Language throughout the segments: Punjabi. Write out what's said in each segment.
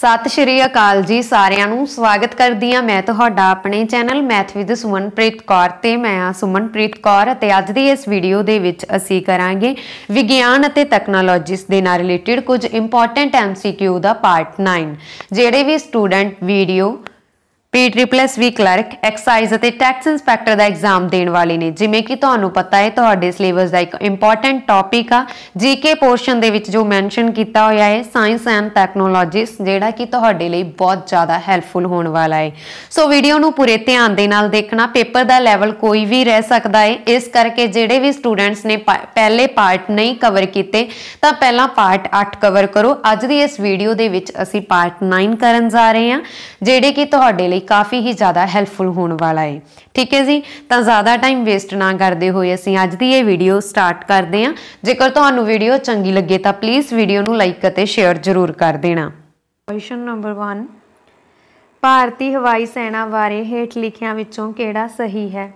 ਸਤਿ ਸ਼੍ਰੀ ਅਕਾਲ ਜੀ ਸਾਰਿਆਂ ਨੂੰ ਸਵਾਗਤ ਕਰਦੀ ਆ ਮੈਂ ਤੁਹਾਡਾ ਆਪਣੇ channel math with Sumanpreet Kaur ਤੇ ਮੈਂ ਆ ਸੁਮਨਪ੍ਰੀਤ ਕੌਰ ਅਤੇ ਅੱਜ ਦੀ ਇਸ ਵੀਡੀਓ ਦੇ ਵਿੱਚ ਅਸੀਂ ਕਰਾਂਗੇ ਵਿਗਿਆਨ ਅਤੇ ਟੈਕਨੋਲੋਜੀਸ ਦੇ ਨਾਲ ਰਿਲੇਟਡ ਕੁਝ ਇੰਪੋਰਟੈਂਟ ਐਮਸੀਕਿਊ ਦਾ ਪਾਰਟ 9 ਜਿਹੜੇ ਵੀ ਸਟੂਡੈਂਟ ਵੀਡੀਓ ਪੀ ਟ੍ਰਿਪਲਸ ਵੀ ਕਲਰਕ ਐਕਸਾਈਜ਼ ਅਤੇ ਟੈਕਸ ਇਨਸਪੈਕਟਰ ਦਾ ਐਗਜ਼ਾਮ ਦੇਣ ਵਾਲੇ ਨੇ ਜਿਵੇਂ ਕਿ ਤੁਹਾਨੂੰ ਪਤਾ ਹੈ ਤੁਹਾਡੇ ਸਿਲੇਬਸ ਦਾ ਇੱਕ ਇੰਪੋਰਟੈਂਟ ਟੌਪਿਕ ਆ ਜੀਕੇ ਪੋਰਸ਼ਨ ਦੇ ਵਿੱਚ ਜੋ ਮੈਂਸ਼ਨ ਕੀਤਾ ਹੋਇਆ ਹੈ ਸਾਇੰਸ ਐਂਡ ਟੈਕਨੋਲੋਜੀਸ ਜਿਹੜਾ ਕਿ ਤੁਹਾਡੇ ਲਈ ਬਹੁਤ ਜ਼ਿਆਦਾ ਹੈਲਪਫੁਲ ਹੋਣ ਵਾਲਾ ਹੈ ਸੋ ਵੀਡੀਓ ਨੂੰ ਪੂਰੇ ਧਿਆਨ ਦੇ ਨਾਲ ਦੇਖਣਾ ਪੇਪਰ ਦਾ ਲੈਵਲ ਕੋਈ ਵੀ ਰਹਿ ਸਕਦਾ ਹੈ ਇਸ ਕਰਕੇ ਜਿਹੜੇ ਵੀ ਸਟੂਡੈਂਟਸ ਨੇ ਪਹਿਲੇ ਪਾਰਟ ਨਹੀਂ ਕਵਰ ਕੀਤੇ ਤਾਂ ਪਹਿਲਾਂ ਪਾਰਟ 8 ਕਵਰ ਕਰੋ ਅੱਜ ਦੀ ਇਸ ਵੀਡੀਓ ਦੇ ਵਿੱਚ ਅਸੀਂ ਪਾਰਟ 9 ਕਰਨ ਜਾ ਰਹੇ ਹਾਂ ਜਿਹੜੇ ਕਿ ਤੁਹਾਡੇ ਲਈ ਕਾਫੀ ਹੀ ਜ਼ਿਆਦਾ ਹੈਲਪਫੁਲ ਹੋਣ ਵਾਲਾ ਹੈ ਠੀਕ ਹੈ ਜੀ ਤਾਂ ਜ਼ਿਆਦਾ ਟਾਈਮ ਵੇਸਟ ਨਾ ਕਰਦੇ ਹੋਏ ਅਸੀਂ ਅੱਜ ਦੀ ਇਹ ਵੀਡੀਓ ਸਟਾਰਟ ਕਰਦੇ ਹਾਂ ਜੇਕਰ ਤੁਹਾਨੂੰ ਵੀਡੀਓ ਚੰਗੀ ਲੱਗੇ ਤਾਂ ਪਲੀਜ਼ ਵੀਡੀਓ ਨੂੰ ਲਾਈਕ ਅਤੇ ਸ਼ੇਅਰ ਜ਼ਰੂਰ ਕਰ ਦੇਣਾ ਕੁਐਸਚਨ ਨੰਬਰ 1 ਭਾਰਤੀ ਹਵਾਈ ਸੈਨਾ ਬਾਰੇ ਹੇਠ ਲਿਖਿਆਂ ਵਿੱਚੋਂ ਕਿਹੜਾ ਸਹੀ ਹੈ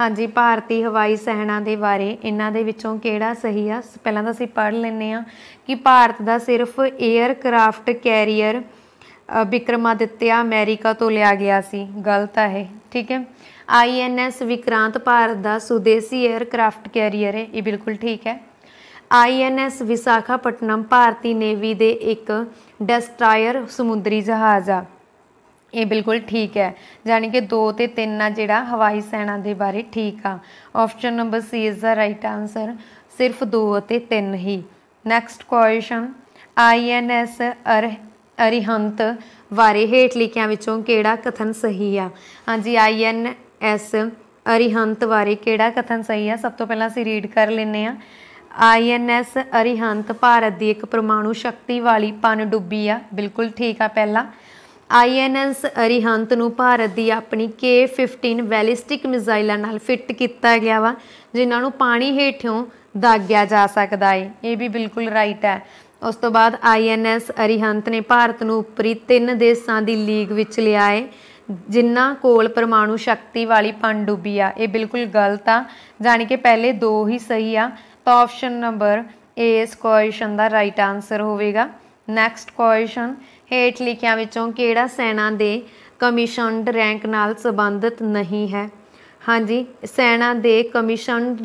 ਹਾਂਜੀ ਭਾਰਤੀ ਹਵਾਈ ਸੈਨਾ ਦੇ ਬਾਰੇ ਇਹਨਾਂ ਦੇ ਵਿੱਚੋਂ ਕਿਹੜਾ ਸਹੀ ਆ ਪਹਿਲਾਂ ਤਾਂ ਅਸੀਂ ਪੜ੍ਹ ਲੈਂਦੇ ਆ ਕਿ ਭਾਰਤ ਦਾ ਸਿਰਫ 에ਅਰਕ੍ਰਾਫਟ ਕੈਰੀਅਰ ਵਿਕਰਮਾਦਿੱਤਿਆ ਅਮਰੀਕਾ ਤੋਂ ਲਿਆ ਗਿਆ ਸੀ ਗਲਤ ਹੈ ਠੀਕ ਹੈ ਆਈਐਨਐਸ ਵਿਕਰਾਂਤ ਭਾਰਤ ਦਾ ਸੁਦੇਸੀ 에ਅਰਕ੍ਰਾਫਟ ਕੈਰੀਅਰ ਹੈ ਇਹ ਬਿਲਕੁਲ ਠੀਕ ਹੈ ਆਈਐਨਐਸ ਵਿਸਾਖਾਪਟਨਮ ਭਾਰਤੀ ਨੇਵੀ ਦੇ ਇੱਕ ਡੈਸਟਰਾਇਰ ਸਮੁੰਦਰੀ ਜਹਾਜ਼ ਆ ਇਹ ਬਿਲਕੁਲ ਠੀਕ ਹੈ ਯਾਨੀ ਕਿ 2 ਤੇ 3 ਆ ਜਿਹੜਾ ਹਵਾਈ ਸੈਨਾ ਦੇ ਬਾਰੇ ਠੀਕ ਆ option number C is the right answer ਸਿਰਫ 2 ਅਤੇ 3 ਹੀ ਨੈਕਸਟ ਕੁਐਸਚਨ ਆਈਐਨਐਸ ਅਰ ਅਰਿਹੰਤ ਬਾਰੇ ਹੇਠ ਲਿਖਿਆਂ ਵਿੱਚੋਂ ਕਿਹੜਾ ਕਥਨ ਸਹੀ ਆ ਹਾਂਜੀ ਆਈ ਐਨ ਐਸ ਅਰਿਹੰਤ ਬਾਰੇ ਕਿਹੜਾ ਕਥਨ ਸਹੀ ਆ ਸਭ ਤੋਂ ਪਹਿਲਾਂ ਅਸੀਂ ਰੀਡ ਕਰ ਲੈਨੇ ਆ ਆਈ ਐਨ ਐਸ ਅਰਿਹੰਤ ਭਾਰਤ ਦੀ ਇੱਕ ਪ੍ਰਮਾਣੂ ਸ਼ਕਤੀ ਵਾਲੀ ਡੁੱਬੀ ਆ ਬਿਲਕੁਲ ਠੀਕ ਆ ਪਹਿਲਾ ਐਸ ਅਰਿਹੰਤ ਨੂੰ ਭਾਰਤ ਦੀ ਆਪਣੀ K15 ਬੈਲਿਸਟਿਕ ਮਿਜ਼ਾਈਲਾਂ ਨਾਲ ਫਿੱਟ ਕੀਤਾ ਗਿਆ ਵਾ ਜਿਨ੍ਹਾਂ ਨੂੰ ਪਾਣੀ ਹੇਠੋਂ ਦਾਗਿਆ ਜਾ ਸਕਦਾ ਏ ਇਹ ਵੀ ਬਿਲਕੁਲ ਰਾਈਟ ਹੈ ਉਸ ਤੋਂ ਬਾਅਦ ਆਈਐਨਐਸ ਅਰੀਹੰਤ ਨੇ ਭਾਰਤ ਨੂੰ ਉਪਰੀ ਤਿੰਨ ਦੇਸ਼ਾਂ ਦੀ ਲੀਗ ਵਿੱਚ ਲਿਆਏ ਜਿਨ੍ਹਾਂ ਕੋਲ ਪਰਮਾਣੂ ਸ਼ਕਤੀ ਵਾਲੀ ਪੰਡੂਬੀ ਆ ਇਹ ਬਿਲਕੁਲ ਗਲਤ ਆ ਜਾਨੀ ਕਿ ਪਹਿਲੇ ਦੋ ਹੀ ਸਹੀ ਆ ਤਾਂ ਆਪਸ਼ਨ ਨੰਬਰ ਏ ਇਸ ਕੁਐਸਚਨ ਦਾ ਰਾਈਟ ਆਨਸਰ ਹੋਵੇਗਾ ਨੈਕਸਟ ਕੁਐਸਚਨ ਹੇਠ ਲਿਖਿਆਂ ਵਿੱਚੋਂ ਕਿਹੜਾ ਸੈਨਾ ਦੇ ਕਮਿਸ਼ਨਡ ਰੈਂਕ ਨਾਲ ਸੰਬੰਧਿਤ ਨਹੀਂ ਹੈ ਹਾਂਜੀ ਸੈਨਾ ਦੇ ਕਮਿਸ਼ਨ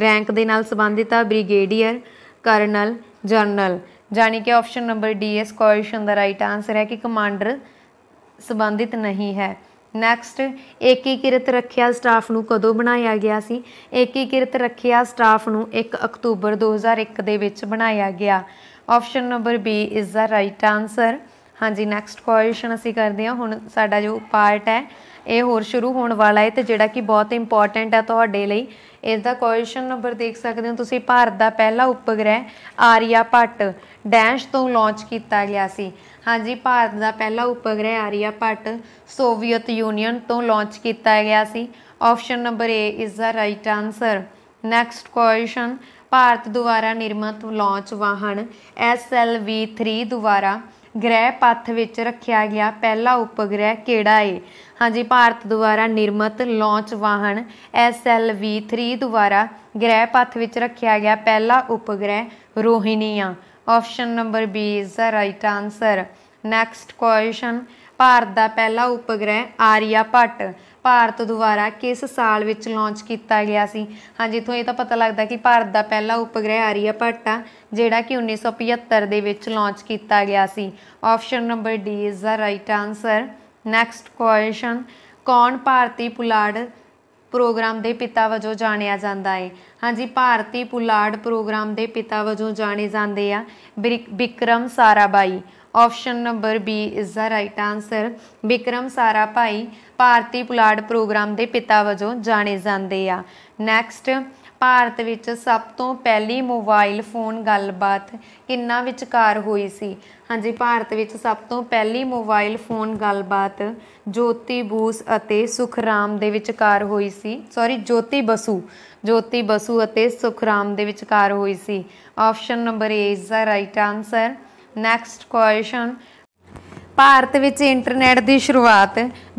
ਰੈਂਕ ਦੇ ਨਾਲ ਸੰਬੰਧਿਤ ਆ ਬ੍ਰਿਗੇਡੀਅਰ ਕਰਨਲ ਜਰਨਲ ਜਾਨੀ ਕਿ ਆਪਸ਼ਨ ਨੰਬਰ ਡੀ ਇਸ ਕੁਐਸਚਨ ਦਾ ਰਾਈਟ ਆਨਸਰ ਹੈ ਕਿ ਕਮਾਂਡਰ ਸੰਬੰਧਿਤ ਨਹੀਂ ਹੈ ਨੈਕਸਟ ਏਕੀਕ੍ਰਿਤ ਰੱਖਿਆ ਸਟਾਫ ਨੂੰ ਕਦੋਂ ਬਣਾਇਆ ਗਿਆ ਸੀ ਏਕੀਕ੍ਰਿਤ ਰੱਖਿਆ ਸਟਾਫ ਨੂੰ 1 ਅਕਤੂਬਰ 2001 ਦੇ ਵਿੱਚ ਬਣਾਇਆ ਗਿਆ option number B is the right answer ਹਾਂਜੀ ਨੈਕਸਟ ਕੁਐਸਚਨ ਅਸੀਂ ਕਰਦੇ ਹਾਂ ਹੁਣ ਸਾਡਾ ਜੋ ਪਾਰਟ ਹੈ ਇਹ ਹੋਰ ਸ਼ੁਰੂ ਹੋਣ ਵਾਲਾ ਹੈ ਤੇ ਜਿਹੜਾ ਕਿ ਬਹੁਤ ਇੰਪੋਰਟੈਂਟ ਹੈ ਤੁਹਾਡੇ ਲਈ ਇਸ ਦਾ ਕੁਐਸਚਨ ਨੰਬਰ ਦੇਖ ਸਕਦੇ ਹੋ ਤੁਸੀਂ ਭਾਰਤ ਦਾ ਪਹਿਲਾ ਉਪਗ੍ਰਹਿ ਆਰੀਆ ਭੱਟ ਡੈਸ਼ ਤੋਂ ਲਾਂਚ ਕੀਤਾ ਗਿਆ ਸੀ ਹਾਂਜੀ ਭਾਰਤ ਦਾ ਪਹਿਲਾ ਉਪਗ੍ਰਹਿ ਆਰੀਆ ਭੱਟ ਸੋਵੀਅਤ ਯੂਨੀਅਨ ਤੋਂ ਲਾਂਚ ਕੀਤਾ ਗਿਆ ਸੀ option number A is the right answer next question Bharat ਦੁਆਰਾ ਨਿਰਮਿਤ ਲਾਂਚ ਵਾਹਨ SLV3 ਦੁਆਰਾ ਗ੍ਰਹਿ ਪੱਥ ਵਿੱਚ ਰੱਖਿਆ ਗਿਆ ਪਹਿਲਾ ਉਪਗ੍ਰਹਿ ਕਿਹੜਾ ਹੈ ਹਾਂਜੀ ਭਾਰਤ ਦੁਆਰਾ ਨਿਰਮਿਤ ਲਾਂਚ ਵਾਹਨ SLV3 3 ਦੁਆਰਾ ਗ੍ਰਹਿ ਪੱਥ ਵਿੱਚ ਰੱਖਿਆ ਗਿਆ ਪਹਿਲਾ ਉਪਗ੍ਰਹਿ ਰੋਹਿਣੀ ਆ option number B is the right answer next question Bharat ਦਾ ਪਹਿਲਾ ਉਪਗ੍ਰਹਿ ਆਰੀਆ ਭੱਟ ਭਾਰਤ ਦੁਆਰਾ ਕਿਸ ਸਾਲ ਵਿੱਚ ਲਾਂਚ ਕੀਤਾ ਗਿਆ ਸੀ ਹਾਂਜੀ ਇਥੋਂ ਇਹ ਤਾਂ ਪਤਾ ਲੱਗਦਾ ਕਿ ਭਾਰਤ ਦਾ ਪਹਿਲਾ ਉਪਗ੍ਰਹਿ ਆਰੀਆ ਆ ਜਿਹੜਾ ਕਿ 1975 ਦੇ ਵਿੱਚ ਲਾਂਚ ਕੀਤਾ ਗਿਆ ਸੀ option number D is the right answer next question ਕੌਣ ਭਾਰਤੀ ਪੁਲਾੜ ਪ੍ਰੋਗਰਾਮ ਦੇ ਪਿਤਾ ਵਜੋਂ ਜਾਣਿਆ ਜਾਂਦਾ ਹੈ ਹਾਂਜੀ ਭਾਰਤੀ ਪੁਲਾੜ ਪ੍ਰੋਗਰਾਮ ਦੇ ਪਿਤਾ ਵਜੋਂ ਜਾਣੇ ਜਾਂਦੇ ਆ Bikram Sarabhai option number B ਇਸ ਦਾ ਰਾਈਟ ਆਨਸਰ ਵਿਕਰਮ ਸਾਰਾ ਭਾਈ ਭਾਰਤੀ ਪੁਲਾੜ ਪ੍ਰੋਗਰਾਮ ਦੇ ਪਿਤਾ ਵਜੋਂ ਜਾਣੇ ਜਾਂਦੇ ਆ ਨੈਕਸਟ ਭਾਰਤ ਵਿੱਚ ਸਭ ਤੋਂ ਪਹਿਲੀ ਮੋਬਾਈਲ ਫੋਨ ਗੱਲਬਾਤ ਕਿੰਨਾ ਵਿਚਕਾਰ ਹੋਈ ਸੀ ਹਾਂਜੀ ਭਾਰਤ ਵਿੱਚ ਸਭ ਤੋਂ ਪਹਿਲੀ ਮੋਬਾਈਲ ਫੋਨ ਗੱਲਬਾਤ ਜੋਤੀ ਬੂਸ ਅਤੇ ਸੁਖਰਾਮ ਦੇ ਵਿਚਕਾਰ ਹੋਈ ਸੀ ਸੌਰੀ ਜੋਤੀ ਬਸੂ ਜੋਤੀ ਬਸੂ ਅਤੇ ਸੁਖਰਾਮ ਦੇ ਵਿਚਕਾਰ ਹੋਈ ਸੀ ਆਪਸ਼ਨ ਨੰਬਰ A ਇਸ ਦਾ right answer next question Bharat ਵਿੱਚ ਇੰਟਰਨੈਟ ਦੀ ਸ਼ੁਰੂਆਤ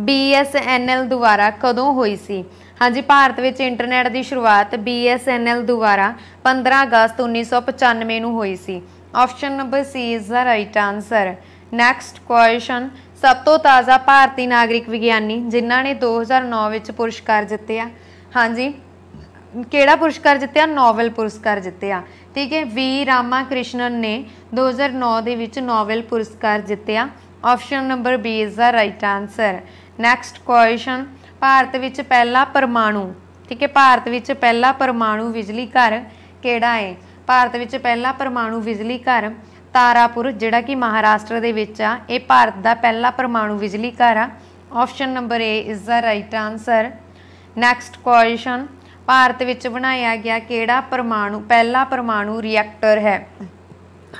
BSNL ਦੁਆਰਾ ਕਦੋਂ ਹੋਈ ਸੀ ਹਾਂਜੀ ਭਾਰਤ ਵਿੱਚ ਇੰਟਰਨੈਟ ਦੀ ਸ਼ੁਰੂਆਤ BSNL ਦੁਆਰਾ 15 ਅਗਸਤ 1995 ਨੂੰ ਹੋਈ ਸੀ option number C is the right answer next question ਸਭ ਤੋਂ ਤਾਜ਼ਾ ਭਾਰਤੀ ਨਾਗਰਿਕ ਵਿਗਿਆਨੀ ਜਿਨ੍ਹਾਂ ਨੇ 2009 ਵਿੱਚ ਪੁਰਸਕਾਰ ਜਿੱਤਿਆ ਹਾਂਜੀ ਕਿਹੜਾ ਪੁਰਸਕਾਰ ਜਿੱਤਿਆ ਨੋਬਲ ਪੁਰਸਕਾਰ ਜਿੱਤਿਆ ਠੀਕ ਹੈ ਵੀ ਰਾਮਾ ਕ੍ਰਿਸ਼ਨਨ ਨੇ 2009 ਦੇ ਵਿੱਚ ਨੋਬਲ ਪੁਰਸਕਾਰ ਜਿੱਤਿਆ option number B is the right answer next question Bharat ਵਿੱਚ ਪਹਿਲਾ ਪਰਮਾਣੂ ਠੀਕ ਹੈ ਭਾਰਤ ਵਿੱਚ ਪਹਿਲਾ ਪਰਮਾਣੂ ਬਿਜਲੀ ਘਰ ਕਿਹੜਾ ਹੈ ਭਾਰਤ ਵਿੱਚ ਪਹਿਲਾ ਪਰਮਾਣੂ ਬਿਜਲੀ ਘਰ ਤਾਰਾਪੁਰ ਜਿਹੜਾ ਕਿ ਮਹਾਰਾਸ਼ਟਰ ਦੇ ਵਿੱਚ ਆ ਇਹ ਭਾਰਤ ਦਾ ਪਹਿਲਾ ਪਰਮਾਣੂ ਬਿਜਲੀ ਘਰ ਆ option number A is the right answer next question Bharat ਵਿੱਚ ਬਣਾਇਆ ਗਿਆ ਕਿਹੜਾ ਪਰਮਾਣੂ ਪਹਿਲਾ ਪਰਮਾਣੂ ਰਿਐਕਟਰ ਹੈ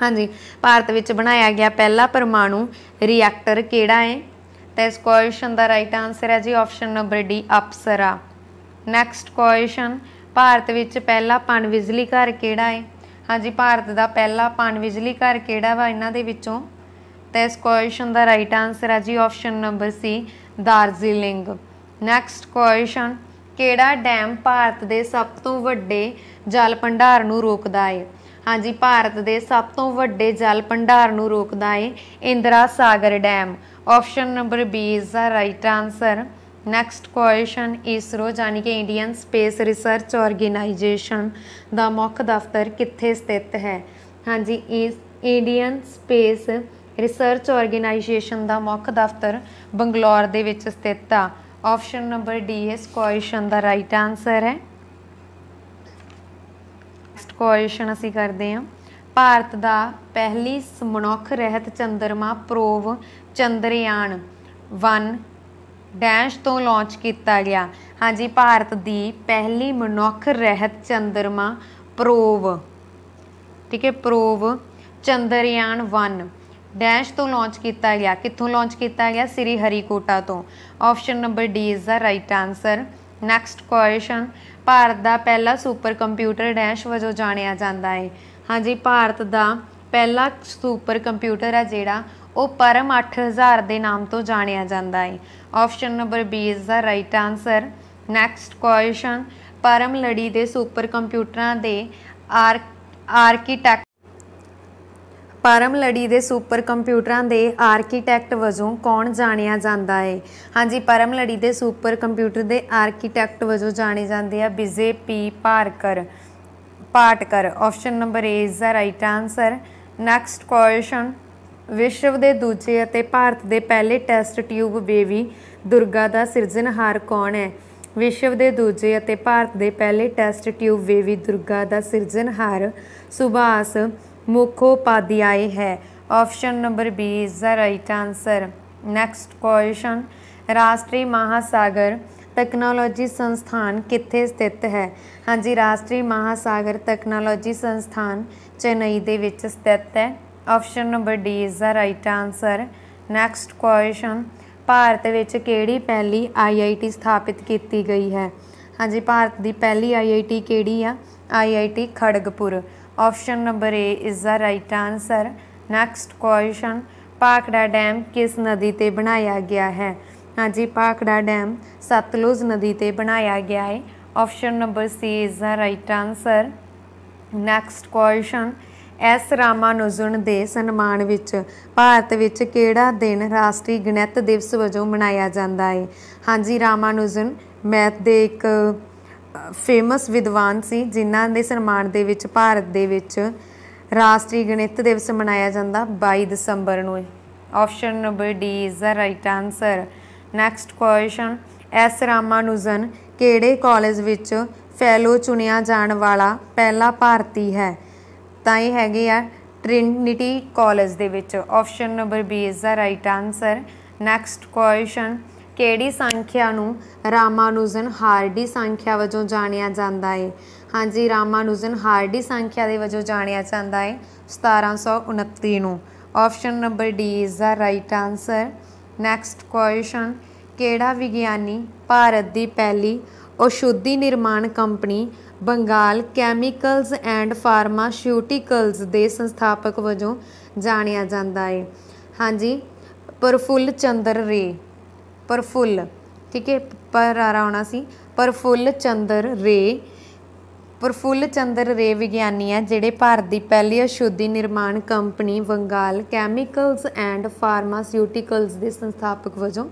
ਹਾਂਜੀ ਭਾਰਤ ਵਿੱਚ ਬਣਾਇਆ ਗਿਆ ਪਹਿਲਾ ਪਰਮਾਣੂ ਰਿਐਕਟਰ ਕਿਹੜਾ ਹੈ ਤਾਂ ਇਸ ਕੁਐਸਚਨ ਦਾ ਰਾਈਟ ਆਨਸਰ ਹੈ ਜੀ option number D Apsara next question Bharat ਵਿੱਚ ਪਹਿਲਾ ਪਣ ਬਿਜਲੀ ਘਰ ਕਿਹੜਾ ਹੈ ਹਾਂਜੀ ਭਾਰਤ ਦਾ ਪਹਿਲਾ ਪਣ ਬਿਜਲੀ ਘਰ ਕਿਹੜਾ ਵਾ ਇਹਨਾਂ ਦੇ ਵਿੱਚੋਂ ਤਾਂ ਇਸ ਕੁਐਸਚਨ ਦਾ ਰਾਈਟ ਆਨਸਰ ਹੈ ਜੀ option number C Darjeeling next question ਕਿਹੜਾ ਡੈਮ ਭਾਰਤ ਦੇ ਸਭ ਤੋਂ ਵੱਡੇ ਜਲ ਭੰਡਾਰ ਨੂੰ ਰੋਕਦਾ ਹੈ ਹਾਂਜੀ ਭਾਰਤ ਦੇ ਸਭ ਤੋਂ ਵੱਡੇ ਜਲ ਭੰਡਾਰ ਨੂੰ ਰੋਕਦਾ ਹੈ Indira Sagar dam option number B is the right answer next question ISRO ਯਾਨੀ ਕਿ ਇੰਡੀਅਨ ਸਪੇਸ ਰਿਸਰਚ ਆਰਗੇਨਾਈਜੇਸ਼ਨ ਦਾ ਮੁੱਖ ਦਫ਼ਤਰ ਕਿੱਥੇ ਸਥਿਤ ਹੈ ਹਾਂਜੀ ਇਸ ਇੰਡੀਅਨ ਸਪੇਸ ਰਿਸਰਚ ਆਰਗੇਨਾਈਜੇਸ਼ਨ ਦਾ ਮੁੱਖ ਦਫ਼ਤਰ ਬੰਗਲੌਰ ਦੇ ਵਿੱਚ ਸਥਿਤ ਆ ਆਪਸ਼ਨ ਨੰਬਰ ਡੀ ਇਸ ਕੁਐਸਚਨ ਦਾ ਰਾਈਟ ਆਨਸਰ ਹੈ ਕੁਐਸਚਨ ਅਸੀਂ ਕਰਦੇ ਹਾਂ ਭਾਰਤ ਦਾ ਪਹਿਲੀ ਸਮਨੁੱਖ ਰਹਿਤ ਚੰਦਰਮਾ ਪ੍ਰੋਵ ਚੰਦਰਯਾਨ 1 ਡੈਸ਼ ਤੋਂ ਲਾਂਚ ਕੀਤਾ ਗਿਆ ਹਾਂਜੀ ਭਾਰਤ ਦੀ ਪਹਿਲੀ ਮਨੁੱਖ ਰਹਿਤ ਚੰਦਰਮਾ ਪ੍ਰੋਵ ਠੀਕ ਹੈ ਪ੍ਰੋਵ ਚੰਦਰਯਾਨ 1 ਡੈਸ਼ ਤੋਂ ਲਾਂਚ ਕੀਤਾ ਗਿਆ ਕਿੱਥੋਂ ਲਾਂਚ ਕੀਤਾ ਗਿਆ ਸ੍ਰੀ ਹਰੀਕੋਟਾ ਤੋਂ option number D is the right answer next question Bharat ਦਾ ਪਹਿਲਾ ਸੁਪਰ ਕੰਪਿਊਟਰ ਡੈਸ਼ ਵਜੋਂ ਜਾਣਿਆ ਜਾਂਦਾ ਹੈ ਹਾਂਜੀ ਭਾਰਤ ਦਾ ਪਹਿਲਾ ਸੁਪਰ ਕੰਪਿਊਟਰ ਹੈ ਜਿਹੜਾ ਉਹ ਪਰਮ 8000 ਦੇ ਨਾਮ ਤੋਂ ਜਾਣਿਆ ਜਾਂਦਾ ਹੈ ਆਪਸ਼ਨ ਨੰਬਰ B ਇਸ ਦਾ right answer next question Param ਲੜੀ ਦੇ ਸੁਪਰ ਕੰਪਿਊਟਰਾਂ ਦੇ ਆਰ ਆਰਕੀਟੈਕ ਪਰਮ ਲੜੀ ਦੇ ਸੁਪਰ ਕੰਪਿਊਟਰਾਂ ਦੇ ਆਰਕੀਟੈਕਟ ਵਜੋਂ ਕੌਣ ਜਾਣਿਆ ਜਾਂਦਾ ਹੈ ਹਾਂਜੀ ਪਰਮ ਲੜੀ ਦੇ ਸੁਪਰ ਕੰਪਿਊਟਰ ਦੇ ਆਰਕੀਟੈਕਟ ਵਜੋਂ ਜਾਣੇ ਜਾਂਦੇ ਆ Vijay P Parkar Patkar option number A is the right answer next question ਵਿਸ਼ਵ ਦੇ ਦੂਜੇ ਅਤੇ ਭਾਰਤ ਦੇ ਪਹਿਲੇ ਟੈਸਟ ਟਿਊਬ ਬੇਬੀ ਦੁਰਗਾ ਦਾ ਸਿਰਜਣਹਾਰ ਕੌਣ ਹੈ ਵਿਸ਼ਵ ਦੇ ਦੂਜੇ ਅਤੇ ਭਾਰਤ ਦੇ ਪਹਿਲੇ ਟੈਸਟ ਟਿਊਬ ਬੇਬੀ ਦੁਰਗਾ ਦਾ ਸਿਰਜਣਹਾਰ ਸੁਭਾਸ ਮੁਖੋਪਾਧਿਆਏ ਹੈ option number B is the right answer next question ਰਾਸ਼ਟਰੀ ਮਹਾਸਾਗਰ ਟੈਕਨੋਲੋਜੀ ਸੰਸਥਾਨ ਕਿੱਥੇ ਸਥਿਤ ਹੈ ਹਾਂਜੀ ਰਾਸ਼ਟਰੀ ਮਹਾਸਾਗਰ ਟੈਕਨੋਲੋਜੀ ਸੰਸਥਾਨ ਚੇਨਈ ਦੇ ਵਿੱਚ ਸਥਿਤ ਹੈ option number D is the right answer next question Bharat ਵਿੱਚ ਕਿਹੜੀ ਪਹਿਲੀ ਆਈਆਈਟੀ ਸਥਾਪਿਤ ਕੀਤੀ ਗਈ ਹੈ ਹਾਂਜੀ ਭਾਰਤ ਦੀ ਪਹਿਲੀ ਆਈਆਈਟੀ ਕਿਹੜੀ ਆ IIT Kharagpur Option number A is the right answer. Next question. Bhakra dam ਕਿਸ ਨਦੀ ਤੇ ਬਣਾਇਆ ਗਿਆ ਹੈ ਹਾਂਜੀ ਭਾਖੜਾ ਡੈਮ ਸਤਲੁਜ ਨਦੀ ਤੇ ਬਣਾਇਆ ਗਿਆ ਹੈ option number C is the right answer next question S Ramanujan ਦੇ ਸਨਮਾਨ ਵਿੱਚ ਭਾਰਤ ਵਿੱਚ ਕਿਹੜਾ ਦਿਨ ਰਾਸ਼ਟਰੀ ਗਣਿਤ ਦਿਵਸ ਵਜੋਂ ਮਨਾਇਆ ਜਾਂਦਾ ਹੈ ਹਾਂਜੀ ਰਾਮਾਨੁਜਨ ਮੈਥ ਦੇ ਇੱਕ ਫੇਮਸ ਵਿਦਵਾਨ ਸੀ ਜਿਨ੍ਹਾਂ ਦੇ ਸਨਮਾਨ ਦੇ ਵਿੱਚ ਭਾਰਤ ਦੇ ਵਿੱਚ ਰਾਸ਼ਟਰੀ ਗਣਿਤ ਦਿਵਸ ਮਨਾਇਆ ਜਾਂਦਾ 22 ਦਸੰਬਰ ਨੂੰ option number D is the right answer next question S Ramanujan ਕਿਹੜੇ ਕਾਲਜ ਵਿੱਚ ਫੈਲੋ ਚੁਣਿਆ ਜਾਣ ਵਾਲਾ ਪਹਿਲਾ ਭਾਰਤੀ ਹੈ ਤਾਂ ਇਹ ਹੈਗੇ ਆ ਟ੍ਰਿਨਿਟੀ ਕਾਲਜ ਦੇ ਵਿੱਚ option number B is the right answer next question ਕਿਹੜੀ ਸੰਖਿਆ ਨੂੰ ਰਾਮਾਨੁਜਨ ਹਾਰਡੀ ਸੰਖਿਆ ਵਜੋਂ ਜਾਣਿਆ ਜਾਂਦਾ ਹੈ ਹਾਂਜੀ ਰਾਮਾਨੁਜਨ ਹਾਰਡੀ ਸੰਖਿਆ ਦੇ ਵਜੋਂ ਜਾਣਿਆ ਜਾਂਦਾ ਹੈ 1729 ਨੂੰ option number D is the right answer next question ਕਿਹੜਾ ਵਿਗਿਆਨੀ ਭਾਰਤ ਦੀ ਪਹਿਲੀ ਔਸ਼ੁੱਧੀ ਨਿਰਮਾਣ company Bengal chemicals and pharmaceuticals ਦੇ ਸੰਸਥਾਪਕ ਵਜੋਂ ਜਾਣਿਆ ਜਾਂਦਾ ਹੈ ਹਾਂਜੀ ਪਰਫੁੱਲ ਚੰਦਰ ਰੇ ਪਰਫੁੱਲ ਠੀਕ ਹੈ ਪਰ ਰਹਾ ਆਉਣਾ ਸੀ ਪਰ ਫੁੱਲ ਚੰਦਰ ਰੇ ਪਰ ਫੁੱਲ ਚੰਦਰ ਰੇ ਵਿਗਿਆਨੀ ਹੈ ਜਿਹੜੇ ਭਾਰਤ ਦੀ ਪਹਿਲੀ ਅਸ਼ੁੱਧੀ ਨਿਰਮਾਣ company Bengal chemicals and pharmaceuticals ਦੇ ਸੰਸਥਾਪਕ ਵਜੋਂ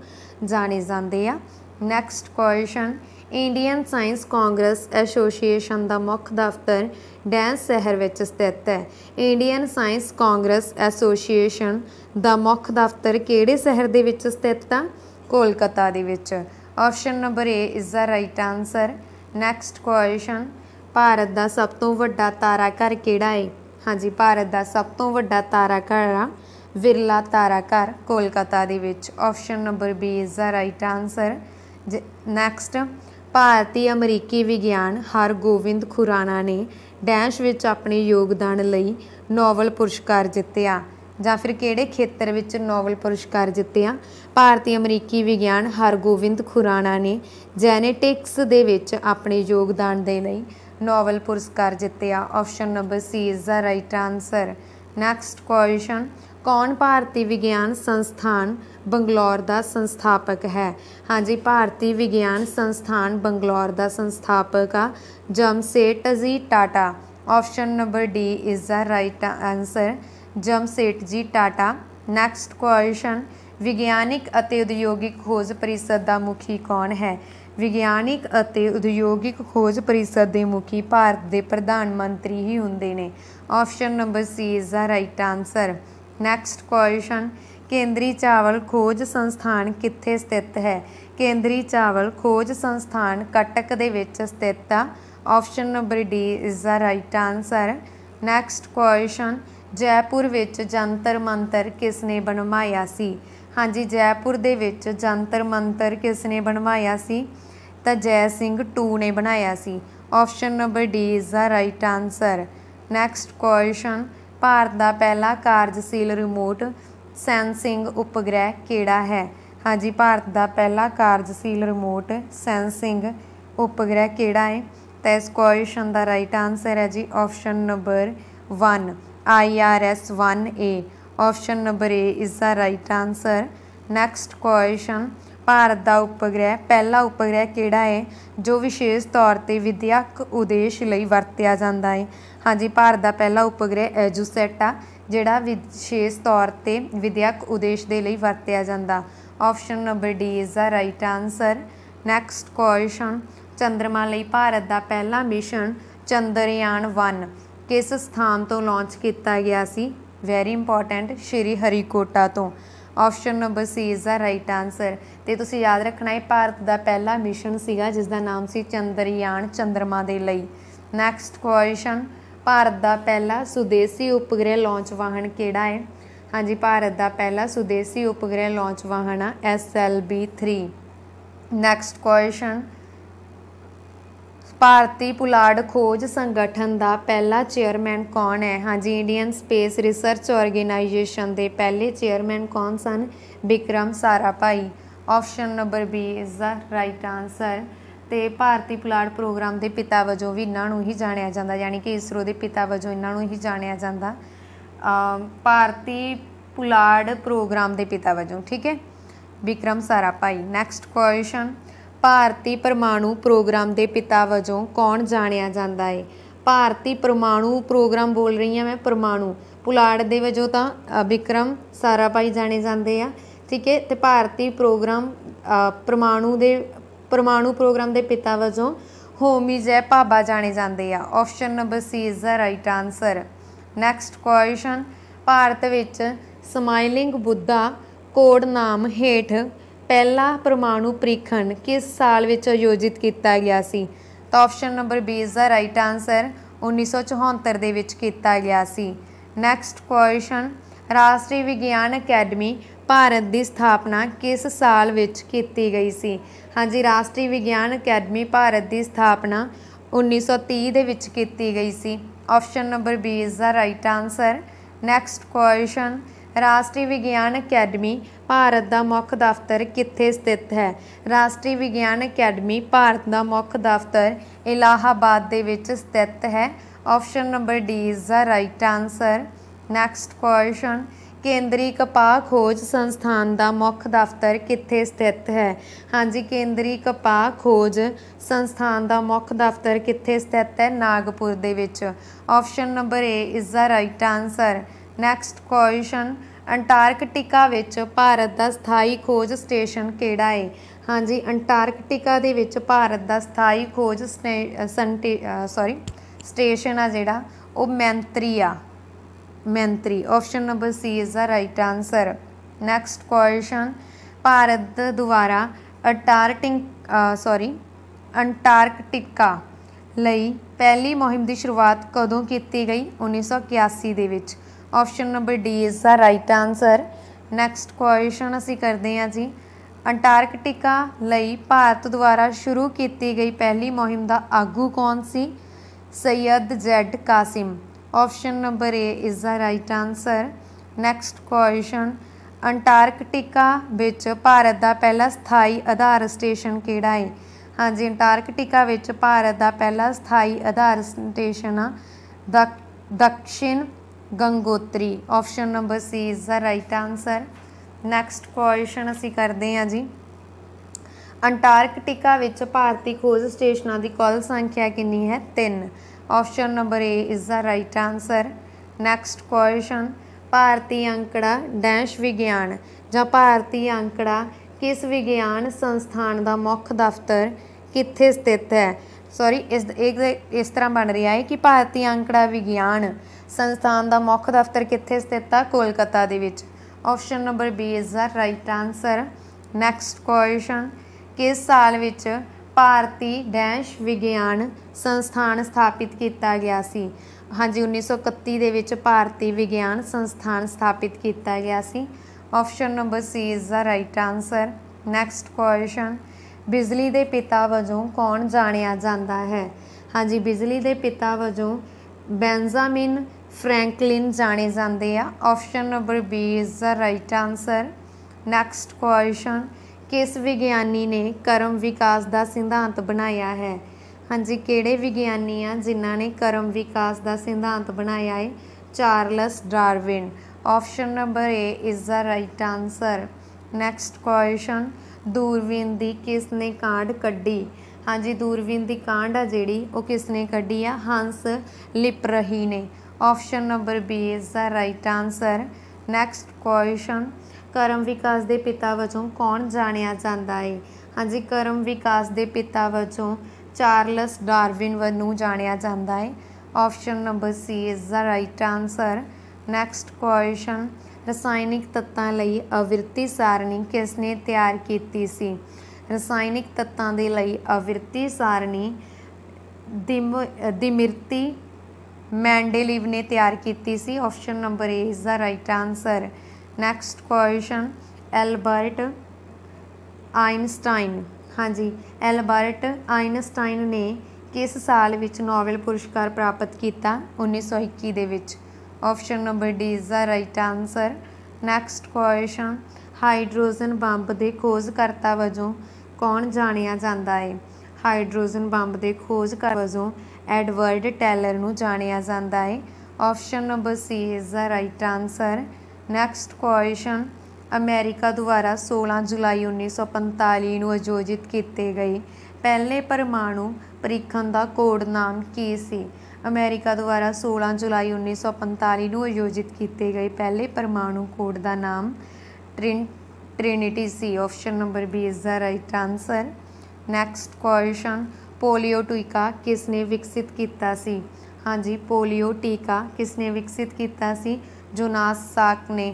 ਜਾਣੇ ਜਾਂਦੇ ਆ next question Indian science congress association ਦਾ ਮੁੱਖ ਦਫ਼ਤਰ ਡੈਂਸ ਸ਼ਹਿਰ ਵਿੱਚ ਸਥਿਤ ਹੈ ਇੰਡੀਅਨ ਸਾਇੰਸ ਕਾਂਗਰਸ ਐਸੋਸੀਏਸ਼ਨ ਦਾ ਮੁੱਖ ਦਫ਼ਤਰ ਕਿਹੜੇ ਸ਼ਹਿਰ ਦੇ ਵਿੱਚ ਸਥਿਤ ਹੈ ਕੋਲਕਾਤਾ ਦੇ ਵਿੱਚ option number A is the right answer next question Bharat ਦਾ ਸਭ ਤੋਂ ਵੱਡਾ ਤਾਰਾ ਘਰ ਕਿਹੜਾ ਹੈ ਹਾਂਜੀ ਭਾਰਤ ਦਾ ਸਭ ਤੋਂ ਵੱਡਾ ਤਾਰਾ ਘਰ ਵਿਰਲਾ ਤਾਰਾ ਘਰ ਕੋਲਕਾਤਾ ਦੇ ਵਿੱਚ option number B is the right answer next ਭਾਰਤੀ ਅਮਰੀਕੀ ਵਿਗਿਆਨ ਹਰ ਗੋਵਿੰਦ ਖੁਰਾਨਾ ਨੇ ਡੈਸ਼ ਵਿੱਚ ਆਪਣੇ ਯੋਗਦਾਨ ਲਈ ਨੋਬਲ ਪੁਰਸਕਾਰ ਜਿੱਤਿਆ ਜਾਂ ਫਿਰ ਕਿਹੜੇ ਖੇਤਰ ਵਿੱਚ ਨੋਬਲ ਪੁਰਸਕਾਰ ਜਿੱਤੇ ਆ ਭਾਰਤੀ ਅਮਰੀਕੀ ਵਿਗਿਆਨ ਹਰਗੋਵਿੰਦ ਖੁਰਾਣਾ ਨੇ ਜੈਨੇਟਿਕਸ ਦੇ ਵਿੱਚ ਆਪਣੇ ਯੋਗਦਾਨ ਦੇ ਲਈ ਨੋਬਲ ਪੁਰਸਕਾਰ ਜਿੱਤੇ ਆ option number C is the right answer next question ਕੌਣ ਭਾਰਤੀ ਵਿਗਿਆਨ ਸੰਸਥਾਨ ਬੰਗਲੌਰ ਦਾ ਸੰਸਥਾਪਕ ਹੈ ਹਾਂਜੀ ਭਾਰਤੀ ਵਿਗਿਆਨ ਸੰਸਥਾਨ ਬੰਗਲੌਰ ਦਾ ਸੰਸਥਾਪਕ ਆ Jamsetji Tata option number D is the right answer Jamsetji Tata next question ਵਿਗਿਆਨਿਕ ਅਤੇ ਉਦਯੋਗਿਕ ਖੋਜ ਪਰਿਸ਼ਦ ਦਾ ਮੁਖੀ ਕੌਣ ਹੈ ਵਿਗਿਆਨਿਕ ਅਤੇ ਉਦਯੋਗਿਕ ਖੋਜ ਪਰਿਸ਼ਦ ਦੇ ਮੁਖੀ ਭਾਰਤ ਦੇ ਪ੍ਰਧਾਨ ਮੰਤਰੀ ਹੀ ਹੁੰਦੇ ਨੇ option number C is the right answer next question ਕੇਂਦਰੀ ਚਾਵਲ ਖੋਜ ਸੰਸਥਾਨ ਕਿੱਥੇ ਸਥਿਤ ਹੈ ਕੇਂਦਰੀ ਚਾਵਲ ਖੋਜ ਸੰਸਥਾਨ ਕਟਕ ਦੇ ਵਿੱਚ ਸਥਿਤ ਆ option number D is the right answer next question Jaipur ਵਿੱਚ ਜੰਤਰ ਮੰਤਰ ਕਿਸ ਨੇ ਬਣਵਾਇਆ ਸੀ ਹਾਂਜੀ ਜੈਪੁਰ ਦੇ ਵਿੱਚ ਜੰਤਰ ਮੰਤਰ ਕਿਸ ਨੇ ਬਣਵਾਇਆ ਸੀ ਤਾਂ ਜੈ ਸਿੰਘ 2 ਨੇ ਬਣਾਇਆ ਸੀ option number D is the right answer next question Bharat ਦਾ ਪਹਿਲਾ ਕਾਰਜਸ਼ੀਲ ਰਿਮੋਟ ਸੈਂਸਿੰਗ ਉਪਗ੍ਰਹਿ ਕਿਹੜਾ ਹੈ ਹਾਂਜੀ ਭਾਰਤ ਦਾ ਪਹਿਲਾ ਕਾਰਜਸ਼ੀਲ ਰਿਮੋਟ ਸੈਂਸਿੰਗ ਉਪਗ੍ਰਹਿ ਕਿਹੜਾ ਹੈ ਤਾਂ ਇਸ ਕੁਐਸਚਨ ਦਾ ਰਾਈਟ ਆਨਸਰ ਹੈ ਜੀ option number 1 IRS 1A option number A is the right answer next question Bharat ਦਾ ਉਪਗ੍ਰਹਿ ਪਹਿਲਾ ਉਪਗ੍ਰਹਿ ਕਿਹੜਾ ਹੈ ਜੋ ਵਿਸ਼ੇਸ਼ ਤੌਰ ਤੇ ਵਿਦਿਅਕ ਉਦੇਸ਼ ਲਈ ਵਰਤਿਆ ਜਾਂਦਾ ਹੈ ਹਾਂਜੀ ਭਾਰਤ ਦਾ ਪਹਿਲਾ ਉਪਗ੍ਰਹਿ ਐਜੂਸੈਟ ਆ ਜਿਹੜਾ ਵਿਸ਼ੇਸ਼ ਤੌਰ ਤੇ ਵਿਦਿਅਕ ਉਦੇਸ਼ ਦੇ ਲਈ ਵਰਤਿਆ ਜਾਂਦਾ option number D is the right answer next question ਚੰ드ਰਮਾ ਲਈ ਭਾਰਤ ਦਾ ਪਹਿਲਾ ਮਿਸ਼ਨ ਚੰਦਰਯਾਨ 1 ਕਿਸ ਸਥਾਨ ਤੋਂ ਲਾਂਚ ਕੀਤਾ ਗਿਆ ਸੀ ਵੈਰੀ ਇੰਪੋਰਟੈਂਟ ਸ਼੍ਰੀ ਹਰੀਕੋਟਾ ਤੋਂ option number C is the right answer ਤੇ ਤੁਸੀਂ ਯਾਦ ਰੱਖਣਾ ਹੈ ਭਾਰਤ ਦਾ ਪਹਿਲਾ ਮਿਸ਼ਨ ਸੀਗਾ ਜਿਸ ਦਾ ਨਾਮ ਸੀ ਚੰਦਰਯਾਨ ਚੰਦਰਮਾ ਦੇ ਲਈ ਨੈਕਸਟ ਕੁਐਸਚਨ ਭਾਰਤ ਦਾ ਪਹਿਲਾ ਸੁਦੇਸੀ ਉਪਗ੍ਰਹਿ ਲਾਂਚ ਵਾਹਨ ਕਿਹੜਾ ਹੈ ਹਾਂਜੀ ਭਾਰਤ ਦਾ ਪਹਿਲਾ ਸੁਦੇਸੀ ਉਪਗ੍ਰਹਿ ਲਾਂਚ ਵਾਹਨ ਆ ਬੀ 3 ਨੈਕਸਟ ਕੁਐਸਚਨ ਭਾਰਤੀ ਪੁਲਾੜ ਖੋਜ ਸੰਗਠਨ ਦਾ ਪਹਿਲਾ ਚੇਅਰਮੈਨ ਕੌਣ ਹੈ ਹਾਂਜੀ ਇੰਡੀਅਨ ਸਪੇਸ ਰਿਸਰਚ ਆਰਗੇਨਾਈਜੇਸ਼ਨ ਦੇ ਪਹਿਲੇ ਚੇਅਰਮੈਨ ਕੌਣ ਸਨ Vikram Sarabhai option number B is the right answer ਤੇ ਭਾਰਤੀ ਪੁਲਾੜ ਪ੍ਰੋਗਰਾਮ ਦੇ ਪਿਤਾ ਵਜੋਂ ਵੀ ਇਹਨਾਂ ਨੂੰ ਹੀ ਜਾਣਿਆ ਜਾਂਦਾ ਯਾਨੀ ਕਿ ਇਸਰੋ ਦੇ ਪਿਤਾ ਵਜੋਂ ਇਹਨਾਂ ਨੂੰ ਹੀ ਜਾਣਿਆ ਜਾਂਦਾ ਭਾਰਤੀ ਪੁਲਾੜ ਪ੍ਰੋਗਰਾਮ ਦੇ ਪਿਤਾ ਵਜੋਂ ਠੀਕ ਹੈ ਵਿਕਰਮ ਸਾਰਾਭਾਈ ਨੈਕਸਟ ਕੁਐਸਚਨ ਭਾਰਤੀ ਪਰਮਾਣੂ ਪ੍ਰੋਗਰਾਮ ਦੇ ਪਿਤਾ ਵਜੋਂ ਕੌਣ ਜਾਣਿਆ ਜਾਂਦਾ ਹੈ ਭਾਰਤੀ ਪਰਮਾਣੂ ਪ੍ਰੋਗਰਾਮ ਬੋਲ ਰਹੀ ਹਾਂ ਮੈਂ ਪਰਮਾਣੂ ਪੁਲਾੜ ਦੇ ਵਜੋਂ ਤਾਂ ਵਿਕਰਮ ਸਾਰਾਭਾਈ ਜਾਣੇ ਜਾਂਦੇ ਆ ਠੀਕ ਹੈ ਤੇ ਭਾਰਤੀ ਪ੍ਰੋਗਰਾਮ ਪਰਮਾਣੂ ਦੇ ਪਰਮਾਣੂ ਪ੍ਰੋਗਰਾਮ ਦੇ ਪਿਤਾ ਵਜੋਂ ਹੋਮੀ ਜੈ ਭਾਬਾ ਜਾਣੇ ਜਾਂਦੇ ਆ option number C is the right answer next question Bharat ਵਿੱਚ ਸਮਾਈਲਿੰਗ ਬੁੱਧਾ ਕੋਡ ਨਾਮ ਹੇਠ ਪਹਿਲਾ ਪਰਮਾਣੂ ਪ੍ਰੀਖਣ ਕਿਸ ਸਾਲ ਵਿੱਚ ਆਯੋਜਿਤ ਕੀਤਾ ਗਿਆ ਸੀ ਤਾਂ ਆਪਸ਼ਨ ਨੰਬਰ B ਇਸ ਦਾ ਰਾਈਟ ਆਨਸਰ 1974 ਦੇ ਵਿੱਚ ਕੀਤਾ ਗਿਆ ਸੀ ਨੈਕਸਟ ਕੁਐਸਚਨ ਰਾਸ਼ਟਰੀ ਵਿਗਿਆਨ ਅਕੈਡਮੀ ਭਾਰਤ ਦੀ ਸਥਾਪਨਾ ਕਿਸ ਸਾਲ ਵਿੱਚ ਕੀਤੀ ਗਈ ਸੀ ਹਾਂਜੀ ਰਾਸ਼ਟਰੀ ਵਿਗਿਆਨ ਅਕੈਡਮੀ ਭਾਰਤ ਦੀ ਸਥਾਪਨਾ 1930 ਦੇ ਵਿੱਚ ਕੀਤੀ ਗਈ ਸੀ ਆਪਸ਼ਨ ਨੰਬਰ B ਇਸ ਦਾ ਰਾਈਟ ਆਨਸਰ ਨੈਕਸਟ ਕੁਐਸਚਨ ਰਾਸ਼ਟਰੀ ਵਿਗਿਆਨ ਅਕੈਡਮੀ ਭਾਰਤ ਦਾ ਮੁੱਖ ਦਫ਼ਤਰ ਕਿੱਥੇ ਸਥਿਤ ਹੈ ਰਾਸ਼ਟਰੀ ਵਿਗਿਆਨ ਅਕੈਡਮੀ ਭਾਰਤ ਦਾ ਮੁੱਖ ਦਫ਼ਤਰ ਇਲਾਹਾਬਾਦ ਦੇ ਵਿੱਚ ਸਥਿਤ ਹੈ option number D is the right answer next question ਕੇਂਦਰੀ ਕਪਾਹ ਖੋਜ ਸੰਸਥਾਨ ਦਾ ਮੁੱਖ ਦਫ਼ਤਰ ਕਿੱਥੇ ਸਥਿਤ ਹੈ ਹਾਂਜੀ ਕੇਂਦਰੀ ਕਪਾਹ ਖੋਜ ਸੰਸਥਾਨ ਦਾ ਮੁੱਖ ਦਫ਼ਤਰ ਕਿੱਥੇ ਸਥਿਤ ਹੈ ਨਾਗਪੁਰ ਦੇ ਵਿੱਚ option number A is the right answer next question Antarctica ਵਿੱਚ ਭਾਰਤ ਦਾ ਸਥਾਈ ਖੋਜ ਸਟੇਸ਼ਨ ਕਿਹੜਾ ਹੈ ਹਾਂਜੀ ਅੰਟਾਰਕਟਿਕਾ ਦੇ ਵਿੱਚ ਭਾਰਤ ਦਾ ਸਥਾਈ ਖੋਜ ਸੌਰੀ ਸਟੇਸ਼ਨ ਆ ਜਿਹੜਾ ਉਹ ਮੈਂਤਰੀ ਆ Maitri option number C is the right answer next question Bharat ਦੁਆਰਾ ਅਟਾਰਟਿੰਗ ਸੌਰੀ ਅੰਟਾਰਕਟਿਕਾ ਲਈ ਪਹਿਲੀ ਮੁਹਿੰਮ ਦੀ ਸ਼ੁਰੂਆਤ ਕਦੋਂ ਕੀਤੀ ਗਈ 1981 ਦੇ ਵਿੱਚ option number D is the right answer next question ਅਸੀਂ ਕਰਦੇ ਹਾਂ ਜੀ ਅੰਟਾਰਕਟਿਕਾ ਲਈ ਭਾਰਤ ਦੁਆਰਾ ਸ਼ੁਰੂ ਕੀਤੀ ਗਈ ਪਹਿਲੀ ਮੁਹਿੰਮ ਦਾ ਆਗੂ ਕੌਣ ਸੀ Syed Z Qasim option number A is the right answer next question Antarctica ਵਿੱਚ ਭਾਰਤ ਦਾ ਪਹਿਲਾ ਸਥਾਈ ਆਧਾਰ ਸਟੇਸ਼ਨ ਕਿਹੜਾ ਹੈ ਹਾਂਜੀ ਅੰਟਾਰਕਟਿਕਾ ਵਿੱਚ ਭਾਰਤ ਦਾ ਪਹਿਲਾ ਸਥਾਈ ਆਧਾਰ ਸਟੇਸ਼ਨ ਆ Dakshin Gangotri option number C is the right answer next question ਅਸੀਂ ਕਰਦੇ ਹਾਂ ਜੀ ਅੰਟਾਰਕਟਿਕਾ ਵਿੱਚ ਭਾਰਤੀ ਖੋਜ ਸਟੇਸ਼ਨਾਂ ਦੀ ਕੁੱਲ ਸੰਖਿਆ ਕਿੰਨੀ ਹੈ 3 option number A is the right answer next question ਭਾਰਤੀ ਅੰਕੜਾ ਡੈਸ਼ ਵਿਗਿਆਨ ਜਾਂ ਭਾਰਤੀ ਅੰਕੜਾ ਕਿਸ ਵਿਗਿਆਨ ਸੰਸਥਾਨ ਦਾ ਮੁੱਖ ਦਫ਼ਤਰ ਕਿੱਥੇ ਸਥਿਤ ਹੈ ਸੌਰੀ ਇਸ ਇਸ ਤਰ੍ਹਾਂ ਬਣ ਰਿਹਾ ਹੈ ਕਿ ਭਾਰਤੀ ਅੰਕੜਾ ਵਿਗਿਆਨ ਸੰਸਥਾਨ ਦਾ ਮੁੱਖ ਦਫ਼ਤਰ ਕਿੱਥੇ ਸਥਿਤ ਹੈ ਕੋਲਕਾਤਾ ਦੇ ਵਿੱਚ ਆਪਸ਼ਨ ਨੰਬਰ B ਇਸ ਦਾ ਰਾਈਟ ਆਨਸਰ ਨੈਕਸਟ ਕੁਐਸਚਨ ਕਿਸ ਸਾਲ ਵਿੱਚ ਭਾਰਤੀ ਡੈਸ਼ ਵਿਗਿਆਨ ਸੰਸਥਾਨ ਸਥਾਪਿਤ ਕੀਤਾ ਗਿਆ ਸੀ ਹਾਂਜੀ 1931 ਦੇ ਵਿੱਚ ਭਾਰਤੀ ਵਿਗਿਆਨ ਸੰਸਥਾਨ ਸਥਾਪਿਤ ਕੀਤਾ ਗਿਆ ਸੀ option number C is the right answer next question ਬਿਜਲੀ ਦੇ ਪਿਤਾ ਵਜੋਂ ਕੌਣ ਜਾਣਿਆ ਜਾਂਦਾ ਹੈ ਹਾਂਜੀ ਬਿਜਲੀ ਦੇ ਪਿਤਾ ਵਜੋਂ ਬੈਂਜਾਮਿਨ ਫ੍ਰੈਂਕਲਿਨ ਜਾਣੇ ਜਾਂਦੇ ਆ option number B is the right answer next question ਕਿਸ ਵਿਗਿਆਨੀ ਨੇ ਕਰਮ ਵਿਕਾਸ ਦਾ ਸਿਧਾਂਤ ਬਣਾਇਆ ਹੈ ਹਾਂਜੀ ਕਿਹੜੇ ਵਿਗਿਆਨੀ ਆ ਜਿਨ੍ਹਾਂ ਨੇ ਕਰਮ ਵਿਕਾਸ ਦਾ ਸਿਧਾਂਤ ਬਣਾਇਆ ਹੈ Charles Darwin option number A is the right answer next question ਦੂਰਬੀਨ ਦੀ ਕਿਸ ਨੇ ਕਾਂਡ ਕੱਢੀ ਹਾਂਜੀ ਦੂਰਬੀਨ ਦੀ ਕਾਢ ਆ ਜਿਹੜੀ ਉਹ ਕਿਸ ਨੇ ਕੱਢੀ ਆ ਹੰਸ ਰਹੀ ਨੇ option number B is the right answer next question ਕਰਮ ਵਿਕਾਸ ਦੇ ਪਿਤਾ ਵਜੋਂ ਕੌਣ ਜਾਣਿਆ ਜਾਂਦਾ ਹੈ ਹਾਂਜੀ ਕਰਮ ਵਿਕਾਸ ਦੇ ਪਿਤਾ ਵਜੋਂ ਚਾਰਲਸ ਡਾਰਵਿਨ ਵੱਲੋਂ ਜਾਣਿਆ ਜਾਂਦਾ ਹੈ option number C is the right answer next question ਰਸਾਇਣਿਕ ਤੱਤਾਂ ਲਈ ਅਵਿਰਤੀ ਸਾਰਣੀ ਕਿਸ ਨੇ ਤਿਆਰ ਕੀਤੀ ਸੀ ਰਸਾਇਣਿਕ ਤੱਤਾਂ ਦੇ ਲਈ ਅਵਿਰਤੀ ਸਾਰਣੀ ਦਿਮਿਰਤੀ ਮੈਂਡੇਲਿਵ ਨੇ ਤਿਆਰ ਕੀਤੀ ਸੀ ਆਪਸ਼ਨ ਨੰਬਰ A ਇਸ ਦਾ right answer next question Albert Einstein ਹਾਂਜੀ ਐਲਬਰਟ ਆਇਨਸਟਾਈਨ ਨੇ ਕਿਸ ਸਾਲ ਵਿੱਚ ਨੋਬਲ ਪੁਰਸਕਾਰ ਪ੍ਰਾਪਤ ਕੀਤਾ 1921 ਦੇ ਵਿੱਚ option number D is the right answer next question hydrogen bomb ਦੇ ਖੋਜਕਰਤਾ ਵਜੋਂ ਕੌਣ ਜਾਣਿਆ ਜਾਂਦਾ ਹੈ ਹਾਈਡਰੋਜਨ ਬੰਬ ਦੇ ਖੋਜਕਰਤਾ ਵਜੋਂ ਐਡਵਰਡ ਟੈਲਰ ਨੂੰ ਜਾਣਿਆ ਜਾਂਦਾ ਹੈ option number C is the right answer next question America ਦੁਆਰਾ 16 ਜੁਲਾਈ 1945 ਨੂੰ ਆਯੋਜਿਤ ਕੀਤੇ ਗਏ ਪਹਿਲੇ ਪਰਮਾਣੂ ਪ੍ਰੀਖਣ ਦਾ ਕੋਡ ਨਾਮ ਕੀ ਸੀ ਅਮਰੀਕਾ ਦੁਆਰਾ 16 ਜੁਲਾਈ 1945 ਨੂੰ ਆਯੋਜਿਤ ਕੀਤੇ ਗਏ ਪਹਿਲੇ ਪਰਮਾਣੂ ਕੋਡ ਦਾ ਨਾਮ ਟ੍ਰਿਨਿਟੀ ਸੀ option number B is the right answer next question polio ਟੀਕਾ ਕਿਸ ਨੇ ਵਿਕਸਿਤ ਕੀਤਾ ਸੀ ਹਾਂਜੀ ਪੋਲੀਓ ਟੀਕਾ ਕਿਸ ਨੇ ਵਿਕਸਿਤ ਕੀਤਾ ਸੀ ਜੋਨਾਸ ਸਾਕ ਨੇ